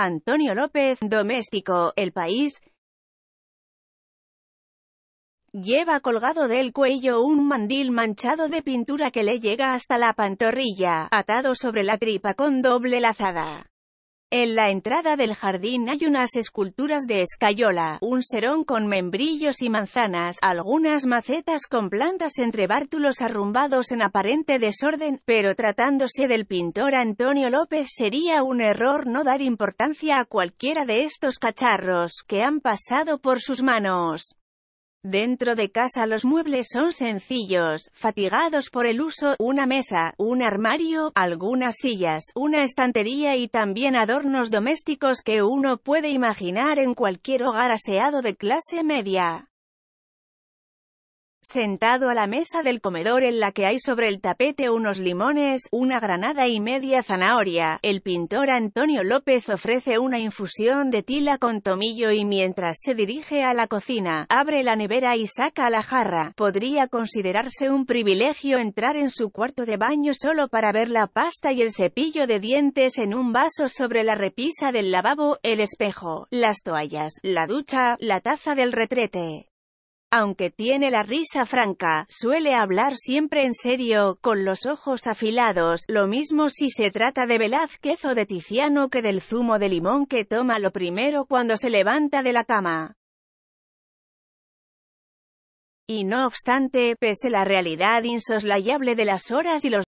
Antonio López, doméstico, El País. Lleva colgado del cuello un mandil manchado de pintura que le llega hasta la pantorrilla, atado sobre la tripa con doble lazada. En la entrada del jardín hay unas esculturas de escayola, un serón con membrillos y manzanas, algunas macetas con plantas entre bártulos arrumbados en aparente desorden, pero tratándose del pintor Antonio López sería un error no dar importancia a cualquiera de estos cacharros que han pasado por sus manos. Dentro de casa los muebles son sencillos, fatigados por el uso, una mesa, un armario, algunas sillas, una estantería y también adornos domésticos que uno puede imaginar en cualquier hogar aseado de clase media. Sentado a la mesa del comedor en la que hay sobre el tapete unos limones, una granada y media zanahoria, el pintor Antonio López ofrece una infusión de tila con tomillo y mientras se dirige a la cocina, abre la nevera y saca la jarra. Podría considerarse un privilegio entrar en su cuarto de baño solo para ver la pasta y el cepillo de dientes en un vaso sobre la repisa del lavabo, el espejo, las toallas, la ducha, la taza del retrete. Aunque tiene la risa franca, suele hablar siempre en serio, con los ojos afilados, lo mismo si se trata de Velázquez o de Tiziano que del zumo de limón que toma lo primero cuando se levanta de la cama. Y no obstante, pese la realidad insoslayable de las horas y los